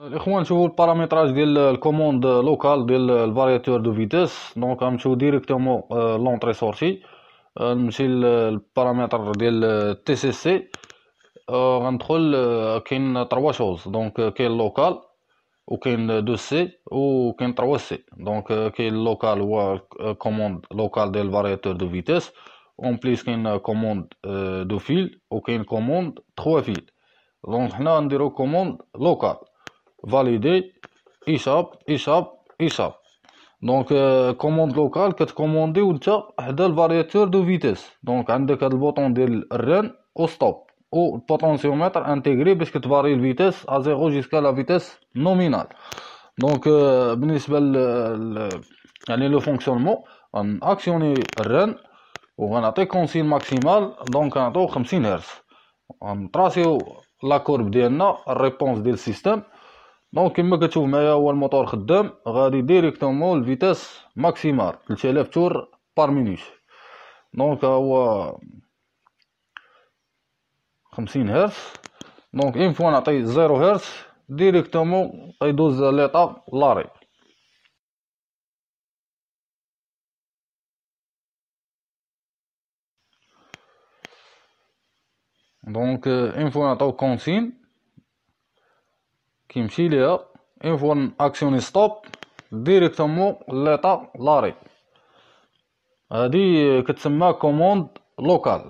Nous avons le paramétrage de uh, la commande uh, locale du uh, variateur de vitesse. Nous avons directement l'entrée-sortie. Nous le paramètre de TCC. Nous trois choses local, ou 2C, ou 3C. Donc, local ou commande locale du variateur de vitesse, en plus commande 2 fils, ou commande 3 fils. Donc, nous avons la commande locale. valider ايشاب ايشاب ايشاب دونك كوموند لوكال كتكوموندي وانت حدا الفارياتور دو فيتيس دونك عندك هاد البوطون ديال الران او ستوب او البوتونسيومتر انتيغري باش كتفاري الفيتيس ا زيرو جيسكا لا فيتيس نومينال دونك بالنسبه ل يعني لو فونكسيونمون غنأكسيوني الران وغنعطي كونسين ماكسيمال دونك غنعطيو 50 هرتز غنطراسيو لا كورب ديالنا الريبونس ديال السيستم دونك كما كتشوف معايا هو الموتور خدام غادي ديريكتومون الفيتاس ماكسيمال 3000 تور بار مينوت دونك هو 50 هرتز دونك اون فوا نعطي 0 هرتز ديريكتومون غيدوز ليطا لاري دونك اون فوا نعطيو كونسين كيمشي ليها اون فوا اكسيوني ستوب ديريكتومون ليطا لاري هادي كتسمى كوموند لوكال